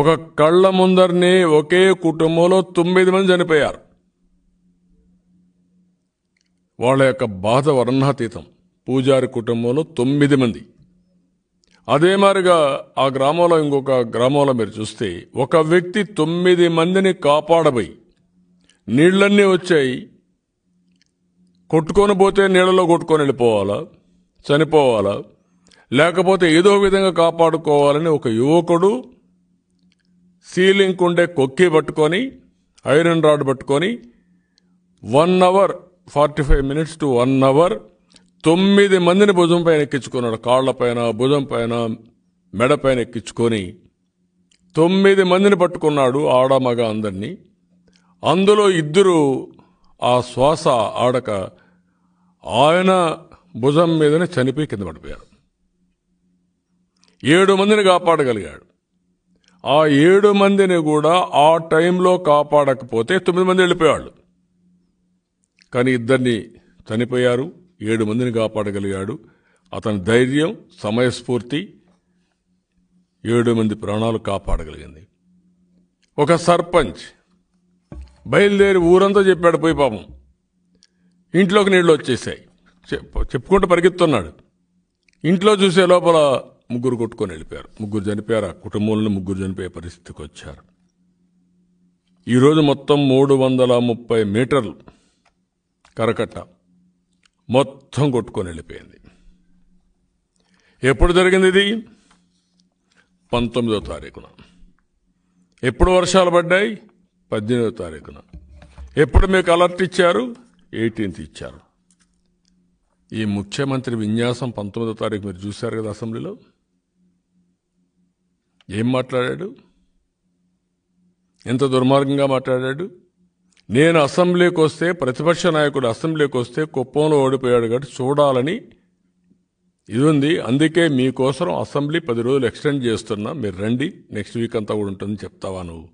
ఒక కళ్ళ ముందరినే ఒకే కుటుంబంలో తొమ్మిది మంది చనిపోయారు వాళ్ళ యొక్క బాధ వర్ణాతీతం పూజారి కుటుంబంలో తొమ్మిది మంది అదే మారిగా ఆ గ్రామంలో ఇంకొక గ్రామంలో మీరు చూస్తే ఒక వ్యక్తి తొమ్మిది మందిని కాపాడబోయి నీళ్ళన్నీ వచ్చాయి కొట్టుకొని పోతే నీళ్ళలో కొట్టుకొని వెళ్ళిపోవాలా చనిపోవాలా లేకపోతే ఏదో విధంగా కాపాడుకోవాలని ఒక యువకుడు సీలింగ్ ఉండే కొక్కి పట్టుకొని ఐరన్ రాడ్ పట్టుకొని one hour forty five minutes to one hour తొమ్మిది మందిని భుజం పైన ఎక్కించుకున్నాడు కాళ్ళ పైన భుజం పైన మెడ పైన ఎక్కించుకొని తొమ్మిది మందిని పట్టుకున్నాడు ఆడ మగ అందరినీ అందులో ఇద్దరు ఆ శ్వాస ఆడక ఆయన భుజం మీదనే చనిపోయి కింద పడిపోయారు ఏడు మందిని కాపాడగలిగాడు ఆ ఏడు మందిని కూడా ఆ టైంలో కాపాడకపోతే తొమ్మిది మంది వెళ్ళిపోయాడు కానీ ఇద్దరిని చనిపోయారు ఏడు మందిని కాపాడగలిగాడు అతని ధైర్యం సమయస్ఫూర్తి ఏడు మంది ప్రాణాలు కాపాడగలిగింది ఒక సర్పంచ్ బయలుదేరి ఊరంతా చెప్పాడు పోయి పాపం ఇంట్లోకి నీళ్ళు వచ్చేసాయి చెప్పుకుంటూ పరిగెత్తున్నాడు ఇంట్లో చూసే లోపల ముగ్గురు కొట్టుకొని వెళ్ళిపోయారు ముగ్గురు చనిపోయారు ఆ కుటుంబంలో ముగ్గురు చనిపోయే పరిస్థితికి వచ్చారు ఈరోజు మొత్తం మూడు వందల ముప్పై మీటర్లు కరకట్ట మొత్తం కొట్టుకొని వెళ్ళిపోయింది ఎప్పుడు జరిగింది ఇది పంతొమ్మిదో తారీఖున ఎప్పుడు వర్షాలు పడ్డాయి పద్దెనిమిదో తారీఖున ఎప్పుడు మీకు అలర్ట్ ఇచ్చారు ఎయిటీన్త్ ఇచ్చారు ఈ ముఖ్యమంత్రి విన్యాసం పంతొమ్మిదో తారీఖు మీరు చూశారు కదా అసెంబ్లీలో ఏం మాట్లాడాడు ఎంత దుర్మార్గంగా మాట్లాడాడు నేను అసెంబ్లీకి వస్తే ప్రతిపక్ష నాయకుడు అసెంబ్లీకి వస్తే కుప్పంలో ఓడిపోయాడు కాబట్టి చూడాలని ఇది ఉంది అందుకే మీకోసం అసెంబ్లీ పది రోజులు ఎక్స్టెండ్ చేస్తున్నా మీరు రండి నెక్స్ట్ వీక్ అంతా కూడా ఉంటుంది చెప్తావా నువ్వు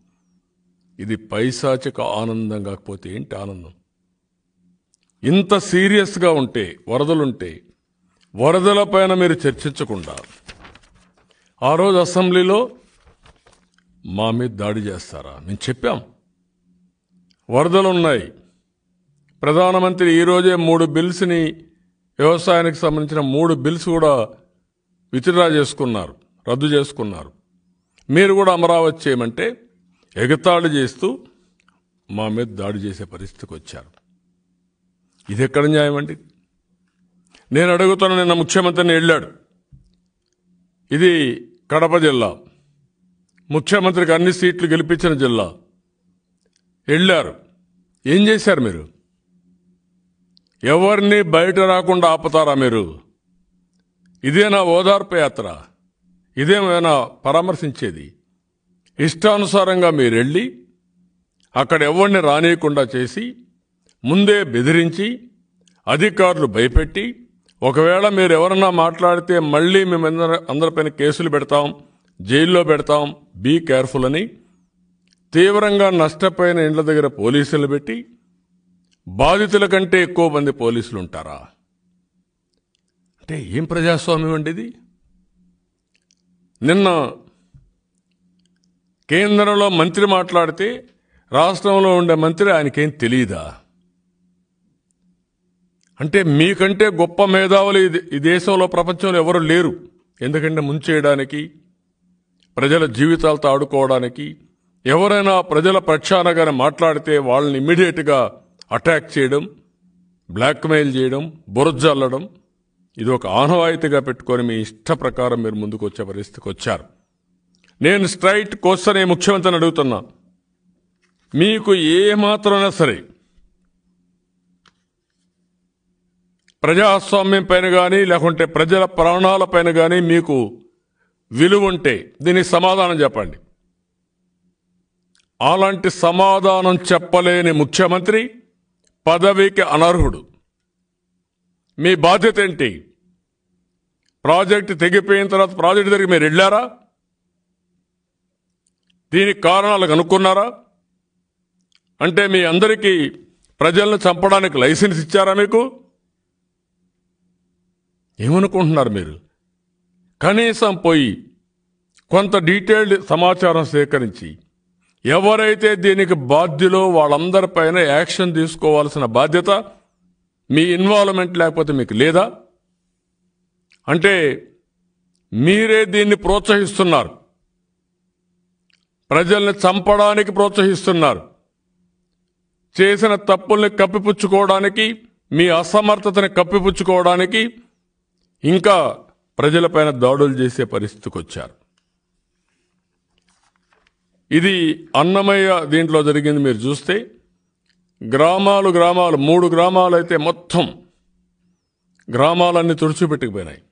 ఇది పైశాచిక ఆనందం కాకపోతే ఏంటి ఆనందం ఇంత సీరియస్గా ఉంటే వరదలుంటే వరదల పైన మీరు చర్చించకుండా ఆ రోజు అసెంబ్లీలో మా మీద దాడి చేస్తారా మేము చెప్పాం వరదలు ఉన్నాయి ప్రధానమంత్రి ఈరోజే మూడు బిల్స్ని వ్యవసాయానికి సంబంధించిన మూడు బిల్స్ కూడా విత్డ్రా చేసుకున్నారు రద్దు చేసుకున్నారు మీరు కూడా అమరావతి చేయమంటే ఎగతాళి చేస్తూ మా మీద దాడి చేసే పరిస్థితికి వచ్చారు ఇది ఎక్కడ న్యాయం అండి నేను అడుగుతాను నిన్న ముఖ్యమంత్రిని వెళ్ళాడు ఇది కడప జిల్లా ముఖ్యమంత్రికి అన్ని సీట్లు గెలిపించిన జిల్లా వెళ్ళారు ఏం చేశారు మీరు ఎవరిని బయట రాకుండా ఆపుతారా మీరు ఇదేనా ఓదార్పు యాత్ర ఇదేమైనా పరామర్శించేది ఇష్టానుసారంగా మీరు వెళ్ళి అక్కడ ఎవరిని రానియకుండా చేసి ముందే బెదిరించి అధికారులు భయపెట్టి ఒకవేళ మీరు ఎవరన్నా మాట్లాడితే మళ్ళీ మేము అందరిపైన కేసులు పెడతాం జైల్లో పెడతాం బీ కేర్ఫుల్ అని తీవ్రంగా నష్టపోయిన ఇండ్ల దగ్గర పోలీసులు పెట్టి బాధితుల కంటే ఎక్కువ మంది పోలీసులు ఉంటారా అంటే ఏం ప్రజాస్వామ్యం అండి ఇది నిన్న కేంద్రంలో మంత్రి మాట్లాడితే రాష్ట్రంలో ఉండే మంత్రి ఆయనకేం తెలియదా అంటే మీకంటే గొప్ప మేధావులు ఈ దేశంలో ప్రపంచంలో ఎవరు లేరు ఎందుకంటే ముంచేయడానికి ప్రజల జీవితాలతో ఆడుకోవడానికి ఎవరైనా ప్రజల ప్రక్షాళనగానే మాట్లాడితే వాళ్ళని ఇమ్మీడియట్గా అటాక్ చేయడం బ్లాక్మెయిల్ చేయడం బురజల్లడం ఇది ఒక ఆనవాయితీగా పెట్టుకొని మీ ఇష్ట ప్రకారం మీరు ముందుకు వచ్చే పరిస్థితికి వచ్చారు నేను స్ట్రైట్ కోసనే ముఖ్యమంత్రిని అడుగుతున్నా మీకు ఏ మాత్రమైనా సరే ప్రజాస్వామ్యం పైన కానీ లేకుంటే ప్రజల ప్రాణాల పైన కానీ మీకు విలువ ఉంటే దీనికి సమాధానం చెప్పండి అలాంటి సమాధానం చెప్పలేని ముఖ్యమంత్రి పదవికి అనర్హుడు మీ బాధ్యత ఏంటి ప్రాజెక్టు తెగిపోయిన తర్వాత ప్రాజెక్ట్ దగ్గర మీరు వెళ్ళారా దీనికి కారణాలు కనుక్కున్నారా అంటే మీ అందరికీ ప్రజలను చంపడానికి లైసెన్స్ ఇచ్చారా మీకు ఏమనుకుంటున్నారు మీరు కనీసం పోయి కొంత డీటెయిల్డ్ సమాచారం సేకరించి ఎవరైతే దీనికి బాధ్యులో వాళ్ళందరిపైన యాక్షన్ తీసుకోవాల్సిన బాధ్యత మీ ఇన్వాల్వ్మెంట్ లేకపోతే మీకు లేదా అంటే మీరే దీన్ని ప్రోత్సహిస్తున్నారు ప్రజల్ని చంపడానికి ప్రోత్సహిస్తున్నారు చేసిన తప్పుల్ని కప్పిపుచ్చుకోవడానికి మీ అసమర్థతని కప్పిపుచ్చుకోవడానికి ఇంకా ప్రజలపైన దాడులు చేసే పరిస్థితికి వచ్చారు ఇది అన్నమయ్య దీంట్లో జరిగింది మీరు చూస్తే గ్రామాలు గ్రామాలు మూడు గ్రామాలు అయితే మొత్తం గ్రామాలన్నీ తుడిచిపెట్టుకుపోయినాయి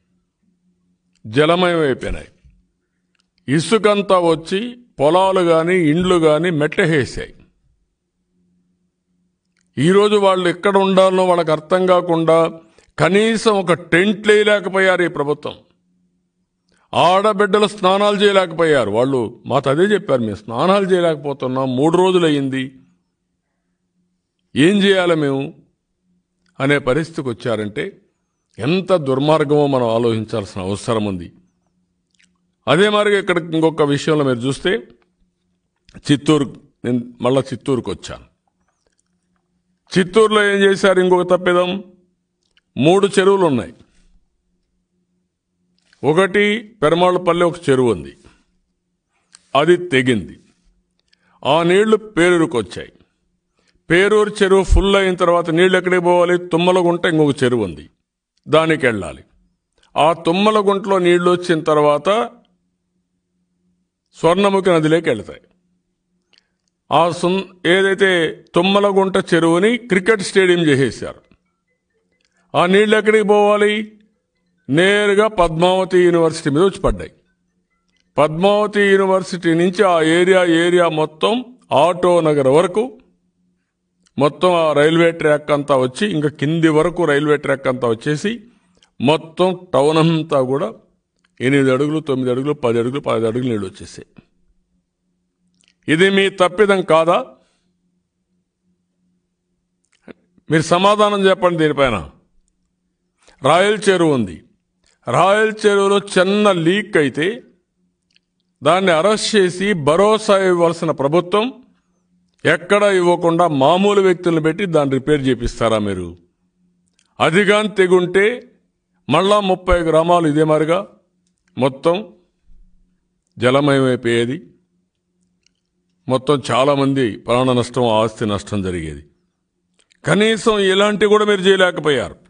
జలమయమైపోయినాయి ఇసుకంతా వచ్చి పొలాలు కానీ ఇండ్లు కానీ మెట్టహేసాయి ఈరోజు వాళ్ళు ఎక్కడ ఉండాలనో వాళ్ళకి అర్థం కాకుండా కనీసం ఒక టెంట్ లేయలేకపోయారు ఈ ప్రభుత్వం ఆడబిడ్డలు స్నానాలు చేయలేకపోయారు వాళ్ళు మాతో అదే చెప్పారు మేము స్నానాలు చేయలేకపోతున్నాం మూడు రోజులు అయ్యింది ఏం చేయాలి మేము అనే పరిస్థితికి వచ్చారంటే ఎంత దుర్మార్గమో మనం ఆలోచించాల్సిన అవసరం ఉంది అదే మాదిరిగా ఇక్కడ ఇంకొక విషయంలో మీరు చూస్తే చిత్తూరు నేను మళ్ళీ చిత్తూరుకు వచ్చాను చిత్తూరులో ఏం చేశారు ఇంకొక తప్పిదం మూడు చెరువులు ఉన్నాయి ఒకటి పెరమాళ్ళపల్లి ఒక చెరువు ఉంది అది తెగింది ఆ నీళ్లు పేరూరుకు వచ్చాయి పేరూరు చెరువు ఫుల్ అయిన తర్వాత నీళ్ళు ఎక్కడికి పోవాలి తుమ్మలగుంట ఇంకొక చెరువు ఉంది దానికి వెళ్ళాలి ఆ తుమ్మలగుంటలో నీళ్లు వచ్చిన తర్వాత స్వర్ణముఖి నదిలోకి వెళ్తాయి ఆ సున్ ఏదైతే తుమ్మలగుంట చెరువుని క్రికెట్ స్టేడియం చేసేసారు ఆ నీళ్ళు ఎక్కడికి పోవాలి నేరుగా పద్మావతి యూనివర్సిటీ మీద వచ్చి పడ్డాయి పద్మావతి యూనివర్సిటీ నుంచి ఆ ఏరియా ఏరియా మొత్తం ఆటో నగర్ వరకు మొత్తం ఆ రైల్వే ట్రాక్ అంతా వచ్చి ఇంకా కింది వరకు రైల్వే ట్రాక్ అంతా వచ్చేసి మొత్తం టౌన్ అంతా కూడా ఎనిమిది అడుగులు తొమ్మిది అడుగులు పది అడుగులు పది అడుగులు నీళ్ళు వచ్చేసాయి ఇది మీ తప్పిదం కాదా మీరు సమాధానం చెప్పండి దీనిపైన రాయల్ చెరువు ఉంది రాయల్ చెరువులో చిన్న లీక్ అయితే దాన్ని అరెస్ట్ చేసి భరోసా ఇవ్వాల్సిన ప్రభుత్వం ఎక్కడ ఇవ్వకుండా మామూలు వ్యక్తులను పెట్టి దాన్ని రిపేర్ చేపిస్తారా మీరు అదిగా తెగుంటే మళ్ళా ముప్పై గ్రామాలు ఇదే మారిగా మొత్తం జలమయమైపోయేది మొత్తం చాలామంది ప్రాణ నష్టం ఆస్తి నష్టం జరిగేది కనీసం ఇలాంటివి కూడా మీరు చేయలేకపోయారు